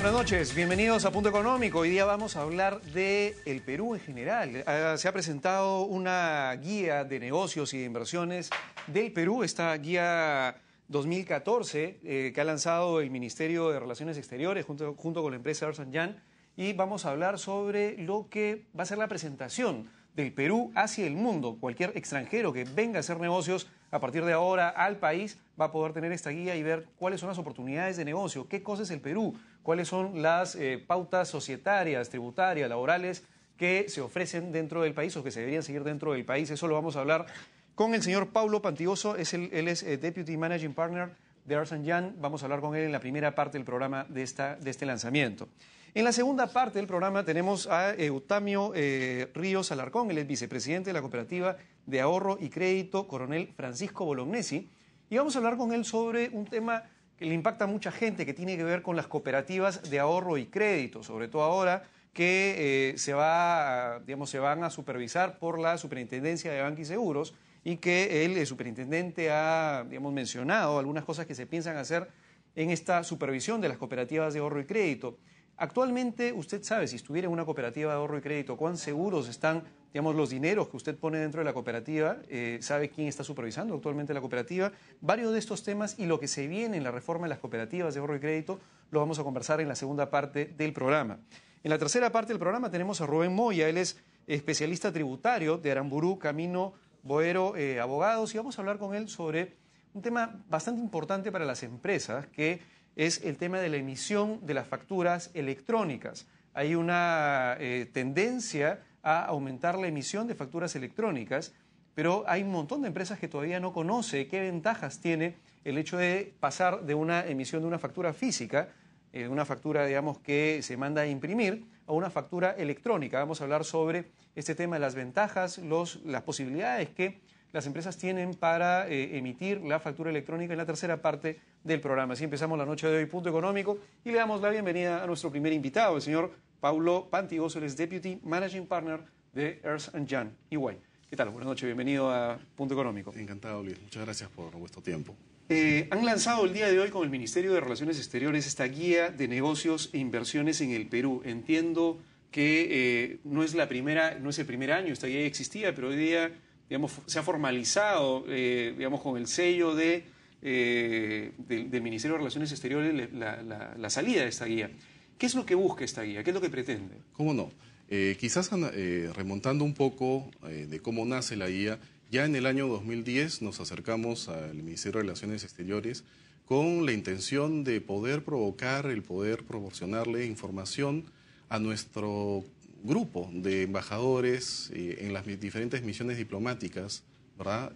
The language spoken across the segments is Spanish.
Buenas noches, bienvenidos a Punto Económico. Hoy día vamos a hablar de el Perú en general. Ah, se ha presentado una guía de negocios y de inversiones del Perú, esta guía 2014 eh, que ha lanzado el Ministerio de Relaciones Exteriores junto, con la empresa Arsan y vamos a hablar sobre lo que va a ser la presentación del Perú hacia el mundo. Cualquier extranjero que venga a hacer negocios a partir de ahora al país, va a poder tener esta guía y ver cuáles son las oportunidades de negocio, qué cosa es el Perú, cuáles son las eh, pautas societarias, tributarias, laborales que se ofrecen dentro del país o que se deberían seguir dentro del país. Eso lo vamos a hablar con el señor Paulo Pantigoso, es el, él es eh, Deputy Managing Partner de Arsan Jan. Vamos a hablar con él en la primera parte del programa de, este lanzamiento. En la segunda parte del programa tenemos a eh, Eutamio eh, Ríos Alarcón, el vicepresidente de la Cooperativa de Ahorro y Crédito, coronel Francisco Bolognesi, y vamos a hablar con él sobre un tema que le impacta a mucha gente, que tiene que ver con las cooperativas de ahorro y crédito, sobre todo ahora que eh, se, se van a supervisar por la Superintendencia de Banca y Seguros y que el, eh, superintendente ha digamos, mencionado algunas cosas que se piensan hacer en esta supervisión de las cooperativas de ahorro y crédito. Actualmente, usted sabe, si estuviera en una cooperativa de ahorro y crédito, cuán seguros están, digamos, los dineros que usted pone dentro de la cooperativa, eh, sabe quién está supervisando actualmente la cooperativa. Varios de estos temas y lo que se viene en la reforma de las cooperativas de ahorro y crédito lo vamos a conversar en la segunda parte del programa. En la tercera parte del programa tenemos a Rubén Moya, él es especialista tributario de Aramburú, Camino Boero eh, Abogados y vamos a hablar con él sobre un tema bastante importante para las empresas, que es el tema de la emisión de las facturas electrónicas. Hay una eh, tendencia a aumentar la emisión de facturas electrónicas, pero hay un montón de empresas que todavía no conoce qué ventajas tiene el hecho de pasar de una emisión de una factura física, eh, una factura, digamos, que se manda a imprimir, a una factura electrónica. Vamos a hablar sobre este tema de las ventajas, las posibilidades que las empresas tienen para eh, emitir la factura electrónica en la tercera parte del programa. Así empezamos la noche de hoy, Punto Económico, y le damos la bienvenida a nuestro primer invitado, el señor Paulo Pantigoso, es Deputy Managing Partner de and Jan EY. ¿Qué tal? Buenas noches, bienvenido a Punto Económico. Encantado, Luis. Muchas gracias por vuestro tiempo. Eh, han lanzado el día de hoy con el Ministerio de Relaciones Exteriores esta guía de negocios e inversiones en el Perú. Entiendo que eh, no es la primera, no es el primer año, esta guía ya existía, pero hoy día se ha formalizado eh, con el sello del, Ministerio de Relaciones Exteriores la, la, salida de esta guía. ¿Qué es lo que busca esta guía? ¿Qué es lo que pretende? ¿Cómo no? quizás remontando un poco de cómo nace la guía, ya en el año 2010 nos acercamos al Ministerio de Relaciones Exteriores con la intención de poder provocar, el poder proporcionarle información a nuestro grupo de embajadores eh, en las diferentes misiones diplomáticas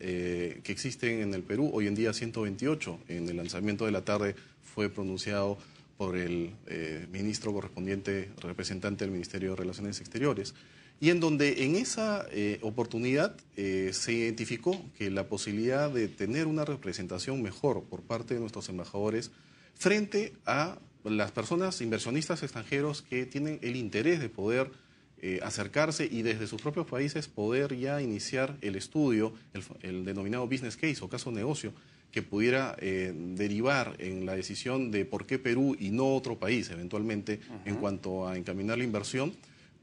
eh, que existen en el Perú. Hoy en día 128, en el lanzamiento de la tarde fue pronunciado por el eh, ministro correspondiente, representante del Ministerio de Relaciones Exteriores y en donde en esa eh, oportunidad eh, se identificó que la posibilidad de tener una representación mejor por parte de nuestros embajadores frente a las personas inversionistas extranjeros que tienen el interés de poder eh, acercarse y desde sus propios países poder ya iniciar el estudio, el, denominado business case o caso negocio, que pudiera derivar en la decisión de por qué Perú y no otro país eventualmente en cuanto a encaminar la inversión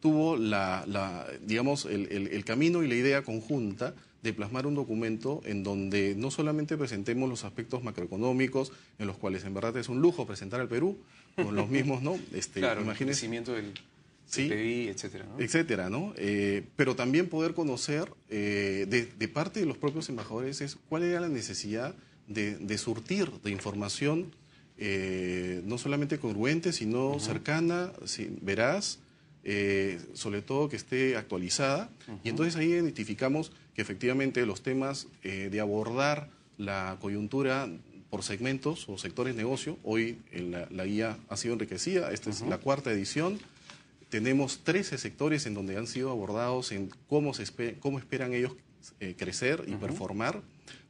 tuvo la, digamos, el, camino y la idea conjunta de plasmar un documento en donde no solamente presentemos los aspectos macroeconómicos, en los cuales en verdad es un lujo presentar al Perú, con los mismos, ¿no? Este, claro, crecimiento del PIB, etcétera. Etcétera, ¿no? Eh, pero también poder conocer eh, de, parte de los propios embajadores es cuál era la necesidad de, surtir de información eh, no solamente congruente, sino cercana, veraz, eh, sobre todo que esté actualizada. Y entonces ahí identificamos que efectivamente los temas eh, de abordar la coyuntura por segmentos o sectores de negocio, hoy la, guía ha sido enriquecida, esta es la cuarta edición. Tenemos 13 sectores en donde han sido abordados en cómo, se cómo esperan ellos eh, crecer y performar,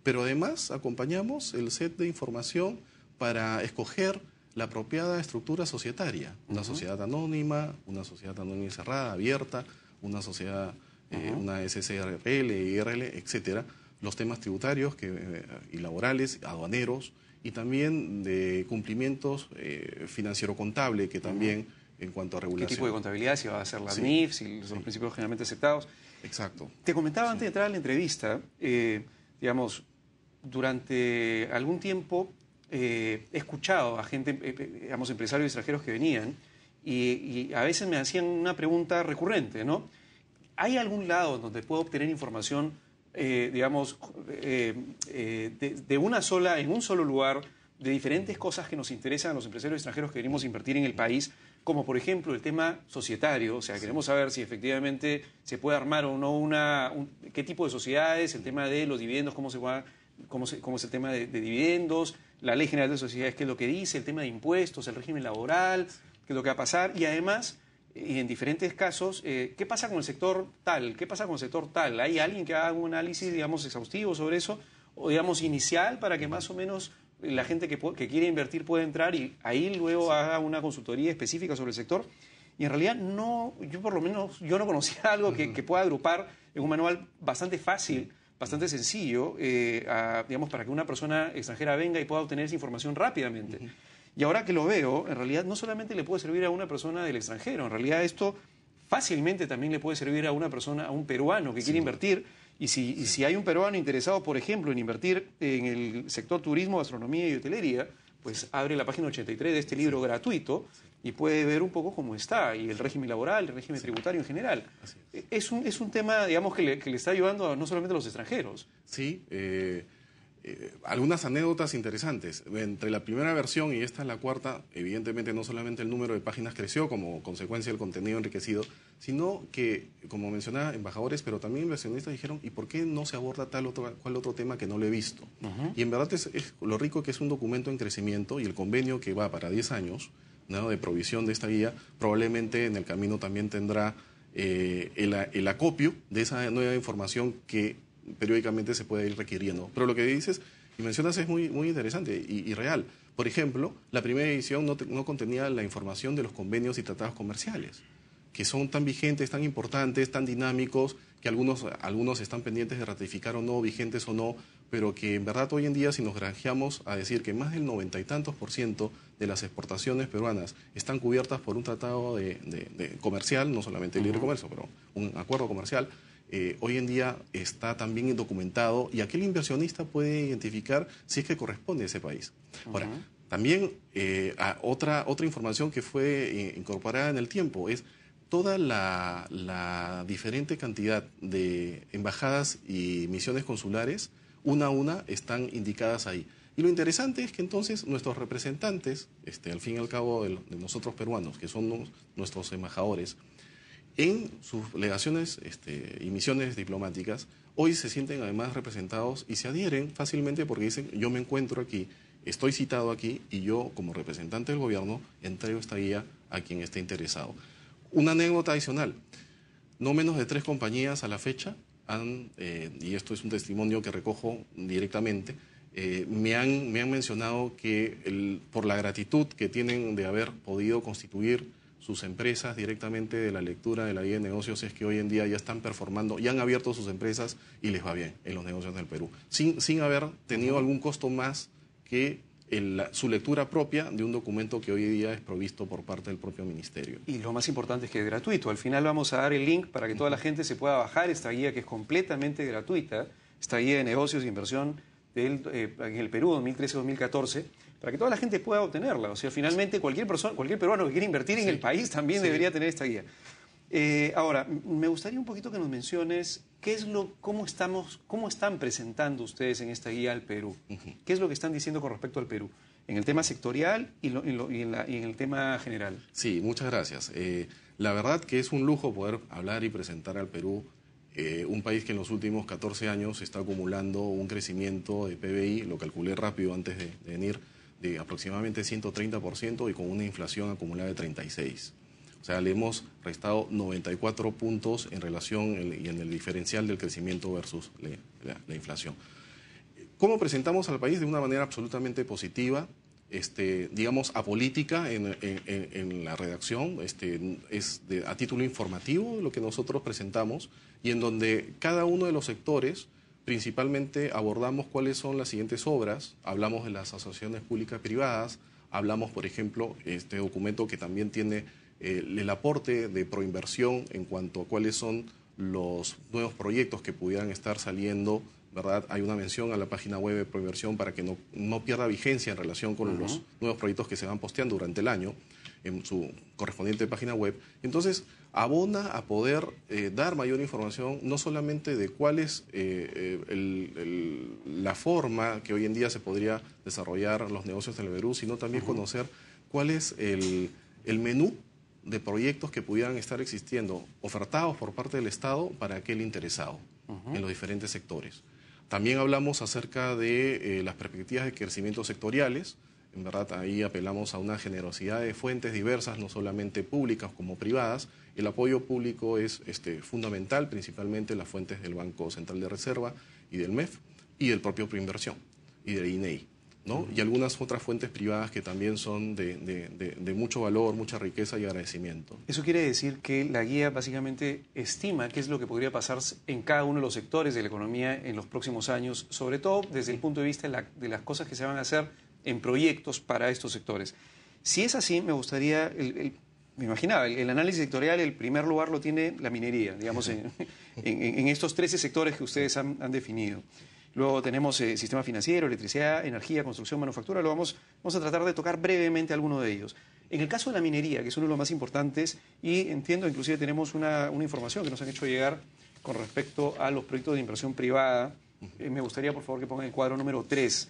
pero además acompañamos el set de información para escoger la apropiada estructura societaria, una sociedad anónima, una sociedad anónima cerrada, abierta, una sociedad, eh, una IRL, etcétera, los temas tributarios que, eh, y laborales, aduaneros, y también de cumplimientos eh, financiero-contable, que también en cuanto a regulación. ¿Qué tipo de contabilidad? Si va a ser la NIF, si son principios generalmente aceptados. Exacto. Te comentaba antes de entrar a la entrevista, digamos, durante algún tiempo eh, he escuchado a gente, eh, eh, digamos, empresarios extranjeros que venían y, a veces me hacían una pregunta recurrente, ¿no? ¿Hay algún lado donde puedo obtener información, digamos, de, una sola, en un solo lugar, de diferentes cosas que nos interesan a los empresarios extranjeros que venimos a invertir en el país, como por ejemplo el tema societario, o sea, queremos saber si efectivamente se puede armar o no una, qué tipo de sociedades, el tema de los dividendos, cómo se va, cómo, es el tema de dividendos, la Ley General de Sociedades, qué es lo que dice, el tema de impuestos, el régimen laboral, qué es lo que va a pasar y además y en diferentes casos, eh, ¿qué pasa con el sector tal? ¿Qué pasa con el sector tal? ¿Hay alguien que haga un análisis, digamos, exhaustivo sobre eso? O, digamos, inicial para que más o menos la gente que, que quiere invertir pueda entrar y ahí luego haga una consultoría específica sobre el sector. Y en realidad no, yo por lo menos, yo no conocía algo que, que pueda agrupar en un manual bastante fácil bastante sencillo, eh, digamos, para que una persona extranjera venga y pueda obtener esa información rápidamente. Y ahora que lo veo, en realidad no solamente le puede servir a una persona del extranjero, en realidad esto fácilmente también le puede servir a una persona, a un peruano que quiere invertir. Y si, y si, hay un peruano interesado, por ejemplo, en invertir en el sector turismo, gastronomía y hotelería, pues abre la página 83 de este libro gratuito y puede ver un poco cómo está, y el régimen laboral, el régimen tributario en general. Es. un, es un tema, digamos, que le, que está ayudando no solamente a los extranjeros. Sí, eh, eh, algunas anécdotas interesantes. Entre la primera versión y esta es la cuarta, evidentemente no solamente el número de páginas creció como consecuencia del contenido enriquecido, sino que, como mencionaba, embajadores, pero también inversionistas dijeron, ¿y por qué no se aborda tal otro, cual otro tema que no lo he visto? Y en verdad es, lo rico que es un documento en crecimiento y el convenio que va para 10 años de provisión de esta guía, probablemente en el camino también tendrá eh, el acopio de esa nueva información que periódicamente se puede ir requiriendo. Pero lo que dices y mencionas es muy, muy interesante y, real. Por ejemplo, la primera edición no, contenía la información de los convenios y tratados comerciales, que son tan vigentes, tan importantes, tan dinámicos, que algunos, algunos están pendientes de ratificar o no, vigentes o no, pero que en verdad hoy en día si nos granjeamos a decir que más del noventa y tantos por ciento de las exportaciones peruanas están cubiertas por un tratado de, comercial, no solamente el libre comercio, pero un acuerdo comercial, eh, hoy en día está también documentado y aquel inversionista puede identificar si es que corresponde a ese país. Ahora, también eh, otra, información que fue eh, incorporada en el tiempo es toda la, diferente cantidad de embajadas y misiones consulares, una a una, están indicadas ahí. Y lo interesante es que entonces nuestros representantes, este, al fin y al cabo de, nosotros peruanos, que son nuestros embajadores, en sus legaciones este, y misiones diplomáticas, hoy se sienten además representados y se adhieren fácilmente porque dicen, yo me encuentro aquí, estoy citado aquí y yo como representante del gobierno entrego esta guía a quien esté interesado. Una anécdota adicional, no menos de tres compañías a la fecha han, eh, y esto es un testimonio que recojo directamente, eh, me, han, me han mencionado que por la gratitud que tienen de haber podido constituir sus empresas directamente de la lectura de la guía de negocios es que hoy en día ya están performando, ya han abierto sus empresas y les va bien en los negocios del Perú, sin, sin haber tenido algún costo más que su lectura propia de un documento que hoy en día es provisto por parte del propio ministerio. Y lo más importante es que es gratuito. Al final vamos a dar el link para que toda la gente se pueda bajar esta guía que es completamente gratuita, esta guía de negocios e inversión del eh, en el Perú 2013-2014 para que toda la gente pueda obtenerla. O sea, finalmente cualquier persona, cualquier peruano que quiera invertir en el país también debería tener esta guía. Eh, ahora, me gustaría un poquito que nos menciones qué es lo, cómo estamos, cómo están presentando ustedes en esta guía al Perú. ¿Qué es lo que están diciendo con respecto al Perú? En el tema sectorial y, en, el tema general. Sí, muchas gracias. Eh, la verdad que es un lujo poder hablar y presentar al Perú, eh, un país que en los últimos 14 años está acumulando un crecimiento de PBI, lo calculé rápido antes de venir, de aproximadamente 130% y con una inflación acumulada de 36. O sea, le hemos restado 94 puntos en relación y en el diferencial del crecimiento versus la, inflación. ¿Cómo presentamos al país de una manera absolutamente positiva? Este, digamos, apolítica en, en, la redacción, este, es a título informativo lo que nosotros presentamos y en donde cada uno de los sectores principalmente abordamos cuáles son las siguientes obras, hablamos de las asociaciones públicas privadas, hablamos, por ejemplo, este documento que también tiene eh, el aporte de proinversión en cuanto a cuáles son los nuevos proyectos que pudieran estar saliendo, ¿verdad? Hay una mención a la página web de proinversión para que no, pierda vigencia en relación con los nuevos proyectos que se van posteando durante el año en su correspondiente página web. Entonces, abona a poder eh, dar mayor información, no solamente de cuál es eh, eh, la forma que hoy en día se podría desarrollar los negocios en el Perú, sino también conocer cuál es el, menú de proyectos que pudieran estar existiendo, ofertados por parte del Estado para aquel interesado en los diferentes sectores. También hablamos acerca de las perspectivas de crecimiento sectoriales, en verdad, ahí apelamos a una generosidad de fuentes diversas, no solamente públicas como privadas. El apoyo público es este, fundamental, principalmente las fuentes del Banco Central de Reserva y del MEF y del propio Proinversión y del INEI. E ¿no? Y algunas otras fuentes privadas que también son de, de, mucho valor, mucha riqueza y agradecimiento. Eso quiere decir que la guía básicamente estima qué es lo que podría pasar en cada uno de los sectores de la economía en los próximos años, sobre todo desde el punto de vista de las cosas que se van a hacer en proyectos para estos sectores. Si es así, me gustaría, el, me imaginaba, el, análisis sectorial, el primer lugar lo tiene la minería, digamos, en, estos 13 sectores que ustedes han, definido. Luego tenemos eh, sistema financiero, electricidad, energía, construcción, manufactura. Lo vamos, a tratar de tocar brevemente alguno de ellos. En el caso de la minería, que es uno de los más importantes, y entiendo, inclusive tenemos una, información que nos han hecho llegar con respecto a los proyectos de inversión privada. Eh, me gustaría, por favor, que pongan el cuadro número 3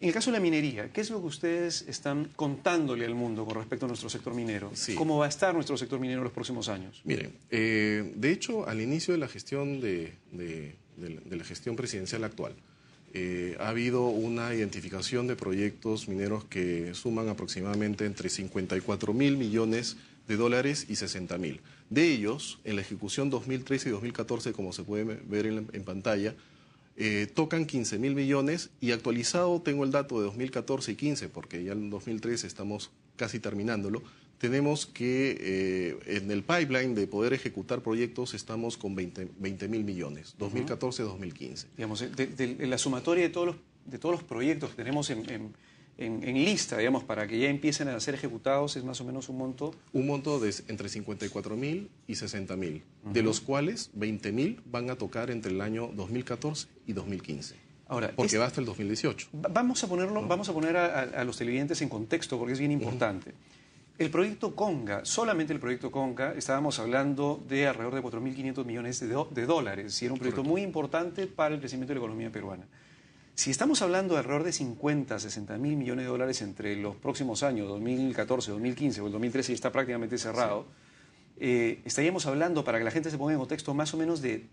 en el caso de la minería, ¿qué es lo que ustedes están contándole al mundo con respecto a nuestro sector minero? ¿Cómo va a estar nuestro sector minero en los próximos años? Miren, eh, de hecho, al inicio de la gestión, de, la gestión presidencial actual, eh, ha habido una identificación de proyectos mineros que suman aproximadamente entre 54 mil millones de dólares y 60 mil. De ellos, en la ejecución 2013 y 2014, como se puede ver en pantalla, eh, tocan 15 mil millones y actualizado tengo el dato de 2014 y 15, porque ya en 2013 estamos casi terminándolo, tenemos que eh, en el pipeline de poder ejecutar proyectos estamos con 20 mil millones, 2014-2015. Digamos, la sumatoria de todos los, de todos los proyectos que tenemos en en, lista, digamos, para que ya empiecen a ser ejecutados, es más o menos un monto. Un monto de entre 54 mil y 60 mil, de los cuales 20 mil van a tocar entre el año 2014 y 2015. Ahora, porque va hasta el 2018. Vamos a ponerlo, vamos a poner a, los televidentes en contexto porque es bien importante. El proyecto Conga, solamente el proyecto Conga, estábamos hablando de alrededor de 4.500 millones de, dólares y era un proyecto muy importante para el crecimiento de la economía peruana. Si estamos hablando de alrededor de 50, 60 mil millones de dólares entre los próximos años, 2014, 2015 o el 2013, y está prácticamente cerrado, eh, estaríamos hablando, para que la gente se ponga en contexto, más o menos de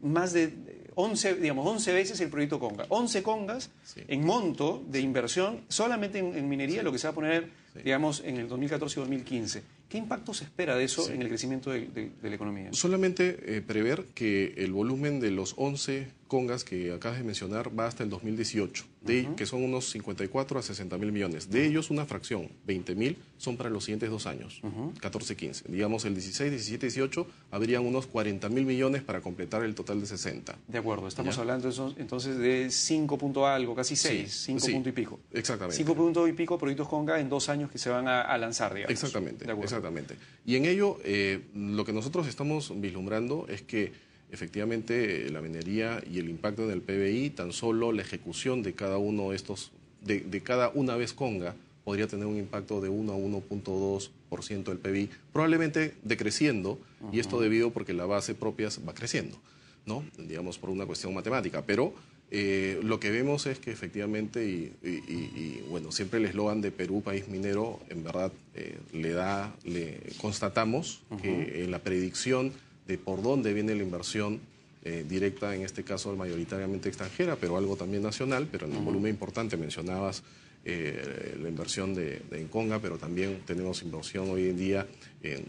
más de 11, digamos, 11 veces el proyecto Conga. 11 Congas en monto de inversión solamente en, minería, lo que se va a poner, digamos, en el 2014 y 2015. ¿Qué impacto se espera de eso en el crecimiento de, la economía? Solamente eh, prever que el volumen de los 11 congas que acabas de mencionar va hasta el 2018, de, que son unos 54 a 60 mil millones. De ah. ellos, una fracción, 20 mil, son para los siguientes dos años, 14, 15. Digamos, el 16, 17, 18, habrían unos 40 mil millones para completar el total de 60. De acuerdo, estamos hablando entonces de 5 algo, casi 6, 5 punto y pico. Exactamente. 5 punto y pico proyectos conga en dos años que se van a, lanzar, digamos. Exactamente. De acuerdo. Exactamente. Y en ello, eh, lo que nosotros estamos vislumbrando es que efectivamente la minería y el impacto en el PBI, tan solo la ejecución de cada uno de estos, de, cada una vez conga, podría tener un impacto de 1 a 1.2% del PBI, probablemente decreciendo, y esto debido porque la base propia va creciendo, ¿no? Digamos, por una cuestión matemática, pero eh, lo que vemos es que efectivamente, y, bueno, siempre el eslogan de Perú, país minero, en verdad eh, le da, le constatamos que en la predicción de por dónde viene la inversión eh, directa, en este caso mayoritariamente extranjera, pero algo también nacional, pero en un volumen importante, mencionabas la inversión de, Enconga, pero también tenemos inversión hoy en día. En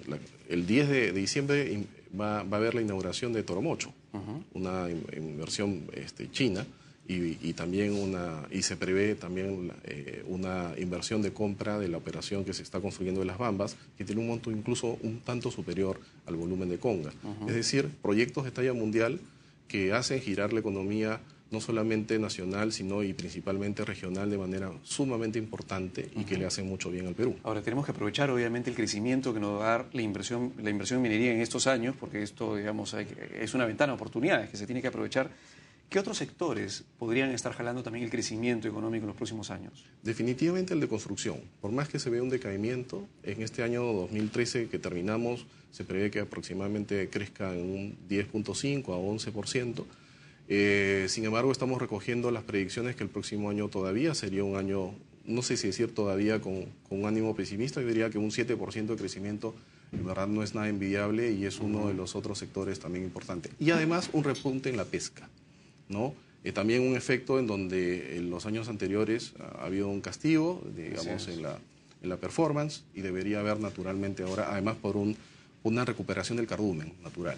el 10 de, diciembre va, va, a haber la inauguración de Toromocho una inversión este, china, y, también una y se prevé también eh, una inversión de compra de la operación que se está construyendo de las Bambas que tiene un monto incluso un tanto superior al volumen de Conga. Es decir, proyectos de talla mundial que hacen girar la economía no solamente nacional, sino y principalmente regional de manera sumamente importante y que le hace mucho bien al Perú. Ahora, tenemos que aprovechar obviamente el crecimiento que nos va a dar la inversión, la inversión en minería en estos años, porque esto, digamos, es una ventana de oportunidades que se tiene que aprovechar. ¿Qué otros sectores podrían estar jalando también el crecimiento económico en los próximos años? Definitivamente el de construcción. Por más que se vea un decaimiento, en este año 2013 que terminamos se prevé que aproximadamente crezca en un 10.5 a 11%. Eh, sin embargo, estamos recogiendo las predicciones que el próximo año todavía sería un año, no sé si decir todavía con, un ánimo pesimista, yo diría que un 7% de crecimiento en verdad no es nada envidiable y es uno de los otros sectores también importante. Y además un repunte en la pesca, ¿no? Eh, también un efecto en donde en los años anteriores ah, ha, habido un castigo, digamos, en la, performance y debería haber naturalmente ahora, además por una recuperación del cardumen natural,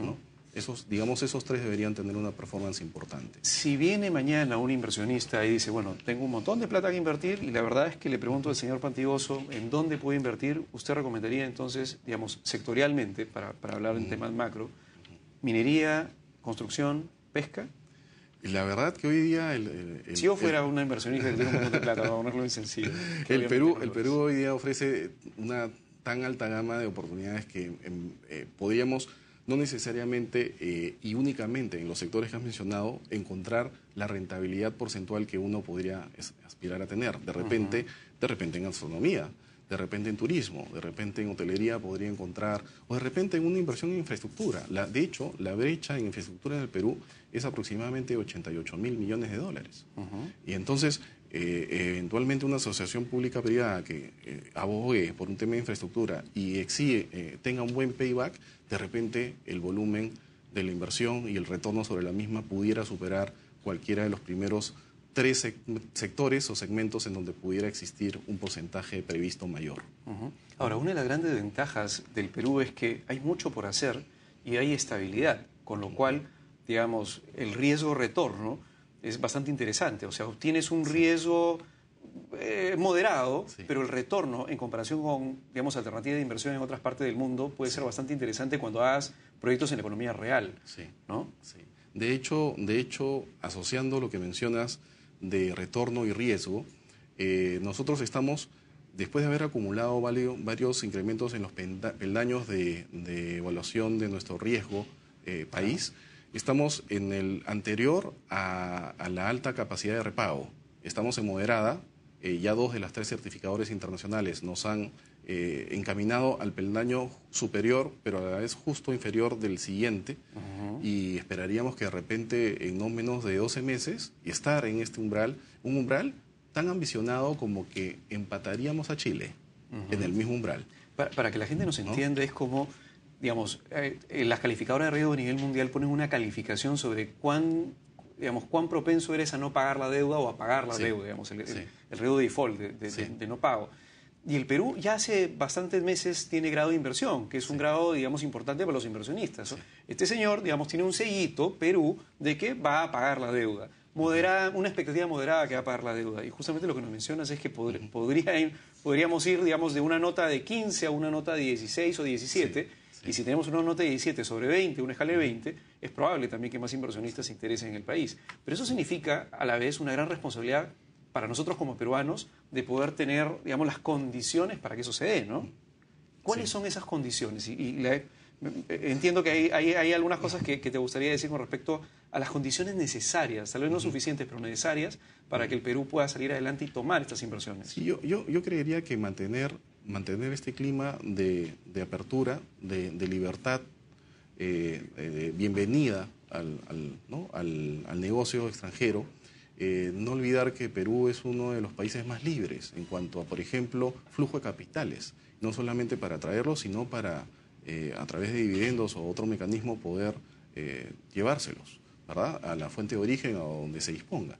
¿no? Esos, digamos, esos tres deberían tener una performance importante. Si viene mañana un inversionista y dice, bueno, tengo un montón de plata que invertir y la verdad es que le pregunto al señor Pantigoso, ¿en dónde puede invertir? Usted recomendaría entonces, digamos, sectorialmente, para, hablar en mm. temas macro, minería, construcción, pesca. La verdad que hoy día... El, si yo fuera una inversionista que tiene un montón de plata, para ponerlo en sencillo. El Perú, el Perú hoy día ofrece una tan alta gama de oportunidades que em, eh, podríamos no necesariamente eh, y únicamente en los sectores que has mencionado encontrar la rentabilidad porcentual que uno podría aspirar a tener. De repente, de repente en gastronomía de repente en turismo, de repente en hotelería podría encontrar, o de repente en una inversión en infraestructura. La, de hecho, la brecha en infraestructura en el Perú es aproximadamente 88 mil millones de dólares. Y entonces, eh, eventualmente una asociación pública privada que eh, abogue por un tema de infraestructura y exige, eh, tenga un buen payback, de repente el volumen de la inversión y el retorno sobre la misma pudiera superar cualquiera de los primeros tres sectores o segmentos en donde pudiera existir un porcentaje previsto mayor. Ahora, una de las grandes ventajas del Perú es que hay mucho por hacer y hay estabilidad, con lo cual, digamos, el riesgo retorno es bastante interesante. O sea, obtienes un riesgo eh, moderado, pero el retorno en comparación con, digamos, alternativas de inversión en otras partes del mundo puede ser bastante interesante cuando hagas proyectos en la economía real. Sí. ¿no? Sí. De, hecho, de hecho, asociando lo que mencionas de retorno y riesgo, eh, nosotros estamos, después de haber acumulado varios incrementos en los peldaños de, evaluación de nuestro riesgo eh, país, Estamos en el anterior a, la alta capacidad de repago. Estamos en moderada. Eh, ya dos de las tres certificadores internacionales nos han eh, encaminado al peldaño superior, pero a la vez justo inferior del siguiente. Y esperaríamos que de repente, en no menos de 12 meses, estar en este umbral, un umbral tan ambicionado como que empataríamos a Chile en el mismo umbral. Para, que la gente nos entienda, es como digamos, eh, eh, las calificadoras de riesgo a nivel mundial ponen una calificación sobre cuán, digamos, cuán propenso eres a no pagar la deuda o a pagar la deuda, digamos, el, riesgo de default, de, no pago. Y el Perú ya hace bastantes meses tiene grado de inversión, que es un grado, digamos, importante para los inversionistas. Este señor, digamos, tiene un sellito, Perú, de que va a pagar la deuda. Moderada, una expectativa moderada que va a pagar la deuda. Y justamente lo que nos mencionas es que podríamos ir, digamos, de una nota de 15 a una nota de 16 o 17 y si tenemos una nota de 17 sobre 20, una escala de 20, es probable también que más inversionistas se interesen en el país. Pero eso significa a la vez una gran responsabilidad para nosotros como peruanos de poder tener, digamos, las condiciones para que eso se dé, ¿no? ¿Cuáles son esas condiciones? Y, entiendo que hay, algunas cosas que, te gustaría decir con respecto a las condiciones necesarias, tal vez no suficientes, pero necesarias para que el Perú pueda salir adelante y tomar estas inversiones. yo creería que mantener mantener este clima de, apertura, de, libertad, eh, eh, de bienvenida al, negocio extranjero. Eh, no olvidar que Perú es uno de los países más libres en cuanto a, por ejemplo, flujo de capitales, no solamente para atraerlos, sino para, a través de dividendos o otro mecanismo, poder llevárselos a la fuente de origen o donde se disponga.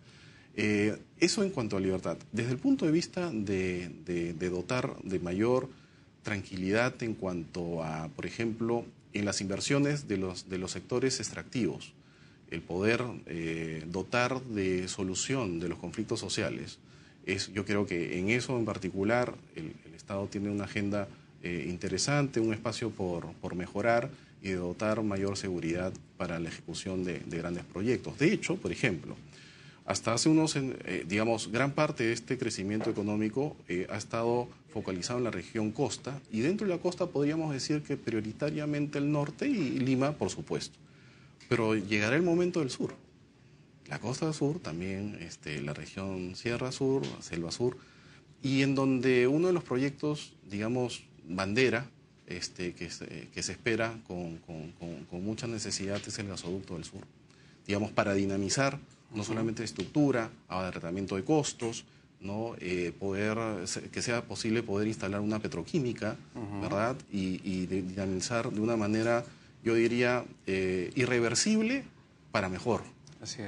Eh, eso en cuanto a libertad. Desde el punto de vista de, dotar de mayor tranquilidad en cuanto a, por ejemplo, en las inversiones de los, sectores extractivos, el poder eh, dotar de solución de los conflictos sociales. yo creo que en eso en particular el, Estado tiene una agenda eh, interesante, un espacio por, mejorar y dotar mayor seguridad para la ejecución de grandes proyectos. De hecho, por ejemplo, hasta hace unos, eh, digamos, gran parte de este crecimiento económico eh, ha estado focalizado en la región costa y dentro de la costa podríamos decir que prioritariamente el norte y Lima, por supuesto. Pero llegará el momento del sur. La costa sur, también este, la región Sierra Sur, Selva Sur, y en donde uno de los proyectos, digamos, bandera, este, que, se, espera con, con, con, con mucha necesidad es el gasoducto del sur. Digamos, para dinamizar no solamente de estructura, a tratamiento de costos, ¿no? Eh, poder, que sea posible poder instalar una petroquímica, ¿verdad? Y, y, dinamizar de una manera, yo diría, eh, irreversible para mejor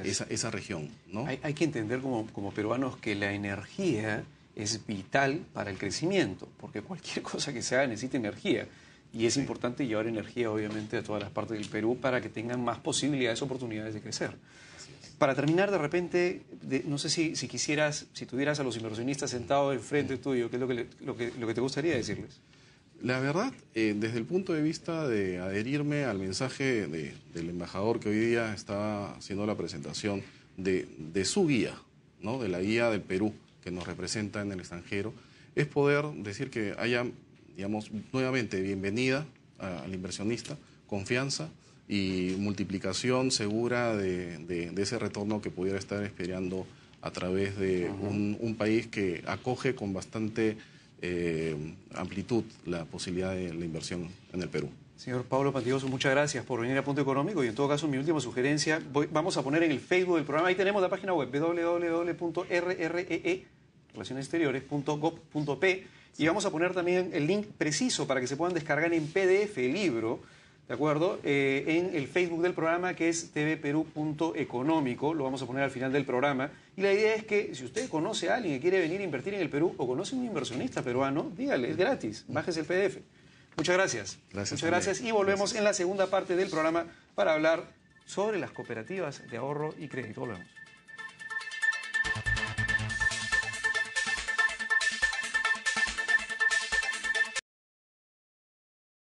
esa, región. ¿no? Hay, que entender como, peruanos que la energía es vital para el crecimiento, porque cualquier cosa que se haga necesita energía. Y es importante llevar energía, obviamente, a todas las partes del Perú para que tengan más posibilidades, oportunidades de crecer para terminar, de repente, no sé si, quisieras, si tuvieras a los inversionistas sentados enfrente tuyo, ¿qué es lo que, te gustaría decirles? La verdad, eh, desde el punto de vista de adherirme al mensaje del embajador que hoy día está haciendo la presentación de, su guía, ¿no? de la guía del Perú que nos representa en el extranjero, es poder decir que haya, digamos, nuevamente bienvenida al inversionista, confianza y multiplicación segura de, ese retorno que pudiera estar esperando a través de un, país que acoge con bastante eh, amplitud la posibilidad de la inversión en el Perú. Señor Pablo Pantigoso, muchas gracias por venir a Punto Económico y en todo caso mi última sugerencia, vamos a poner en el Facebook del programa, ahí tenemos la página web www.rree.gov.p e e, y vamos a poner también el link preciso para que se puedan descargar en PDF el libro ¿de acuerdo? Eh, en el Facebook del programa que es tvperú.económico, lo vamos a poner al final del programa. Y la idea es que si usted conoce a alguien que quiere venir a invertir en el Perú o conoce a un inversionista peruano, dígale, es gratis, bájese el PDF. Muchas gracias. gracias Muchas gracias y volvemos en la segunda parte del programa para hablar sobre las cooperativas de ahorro y crédito. Volvemos.